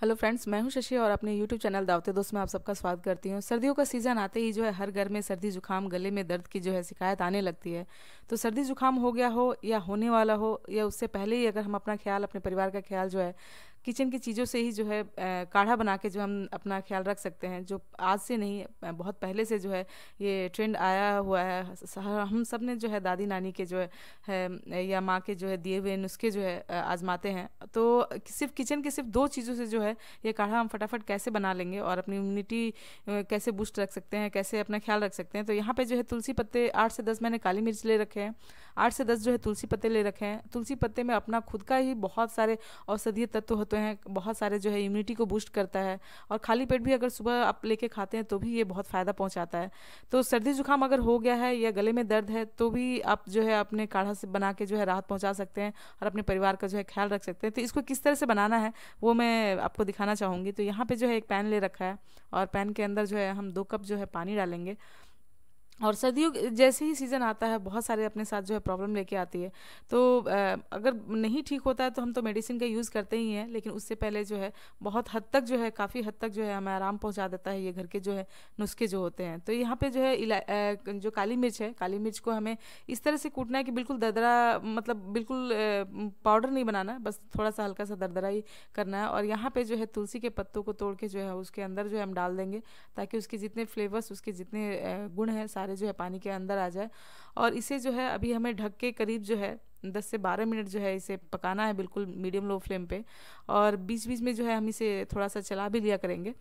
hello friends मैं हूं शशि और अपने यूट्यूब चैनल दावते दोस्त में आप सबका स्वागत करती हूं सर्दियों का सीज़न आते ही जो है हर घर में सर्दी जुकाम गले में दर्द की जो है शिकायत आने लगती है तो सर्दी जुकाम हो गया हो या होने वाला हो या उससे पहले ही अगर हम अपना ख्याल अपने परिवार का ख्याल जो है किचन की चीज़ों से ही जो है काढ़ा बना के जो हम अपना ख्याल रख सकते हैं जो आज से नहीं बहुत पहले से जो है ये ट्रेंड आया हुआ है हम सब ने जो है दादी नानी के जो है या माँ के जो है दिए हुए नुस्खे जो है आजमाते हैं तो सिर्फ किचन के सिर्फ दो चीज़ों से जो है ये काढ़ा हम फटाफट कैसे बना लेंगे और अपनी इम्यूनिटी कैसे बूस्ट रख सकते हैं कैसे अपना ख्याल रख सकते हैं तो यहाँ पर जो है तुलसी पत्ते आठ से दस मैंने काली मिर्च ले रखे हैं आठ से दस जो है तुलसी पत्ते ले रखे हैं तुलसी पत्ते में अपना खुद का ही बहुत सारे औषधीय तत्व होते होते हैं बहुत सारे जो है इम्यूनिटी को बूस्ट करता है और खाली पेट भी अगर सुबह आप लेके खाते हैं तो भी ये बहुत फ़ायदा पहुँचाता है तो सर्दी जुकाम अगर हो गया है या गले में दर्द है तो भी आप जो है अपने काढ़ा से बना के जो है राहत पहुँचा सकते हैं और अपने परिवार का जो है ख्याल रख सकते हैं तो इसको किस तरह से बनाना है वो मैं आपको दिखाना चाहूँगी तो यहाँ पर जो है एक पैन ले रखा है और पैन के अंदर जो है हम दो कप जो है पानी डालेंगे और सर्दियों जैसे ही सीज़न आता है बहुत सारे अपने साथ जो है प्रॉब्लम लेके आती है तो अगर नहीं ठीक होता है तो हम तो मेडिसिन का यूज़ करते ही हैं लेकिन उससे पहले जो है बहुत हद तक जो है काफ़ी हद तक जो है हमें आराम पहुंचा देता है ये घर के जो है नुस्खे जो होते हैं तो यहाँ पे जो है जो काली मिर्च है काली मिर्च को हमें इस तरह से कूटना है कि बिल्कुल दरदरा मतलब बिल्कुल पाउडर नहीं बनाना बस थोड़ा सा हल्का सा दरदरा ही करना है और यहाँ पर जो है तुलसी के पत्तों को तोड़ के जो है उसके अंदर जो है हम डाल देंगे ताकि उसके जितने फ्लेवर्स उसके जितने गुण हैं सारे जो है पानी के अंदर आ जाए और इसे जो है अभी हमें ढक के करीब जो है दस से बारह मिनट जो है इसे पकाना है बिल्कुल मीडियम लो फ्लेम पे और बीच बीच में जो है हम इसे थोड़ा सा चला भी लिया करेंगे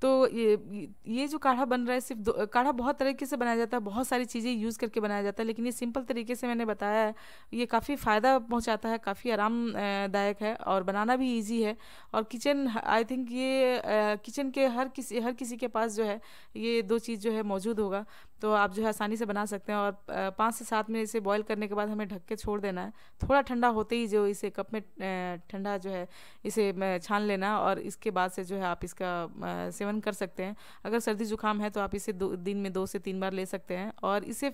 तो ये ये जो काढ़ा बन रहा है सिर्फ काढ़ा बहुत तरीके से बनाया जाता है बहुत सारी चीज़ें यूज़ करके बनाया जाता है लेकिन ये सिंपल तरीके से मैंने बताया है ये काफ़ी फ़ायदा पहुंचाता है काफ़ी आरामदायक है और बनाना भी इजी है और किचन आई थिंक ये किचन के हर किसी हर किसी के पास जो है ये दो चीज़ जो है मौजूद होगा तो आप जो है आसानी से बना सकते हैं और पाँच से सात मिनट इसे बॉयल करने के बाद हमें ढक के छोड़ देना है थोड़ा ठंडा होते ही जो इसे कप में ठंडा जो है इसे छान लेना और इसके बाद से जो है आप इसका सेवन कर सकते हैं अगर सर्दी जुकाम है तो आप इसे दो दिन में दो से तीन बार ले सकते हैं और इसे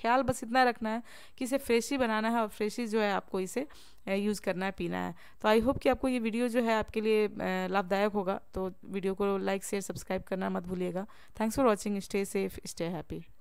ख्याल बस इतना रखना है कि इसे फ्रेश ही बनाना है और फ्रेश ही जो है आपको इसे यूज़ करना है पीना है तो आई होप कि आपको ये वीडियो जो है आपके लिए लाभदायक होगा तो वीडियो को लाइक शेयर सब्सक्राइब करना मत भूलिएगा thanks for watching stay safe stay happy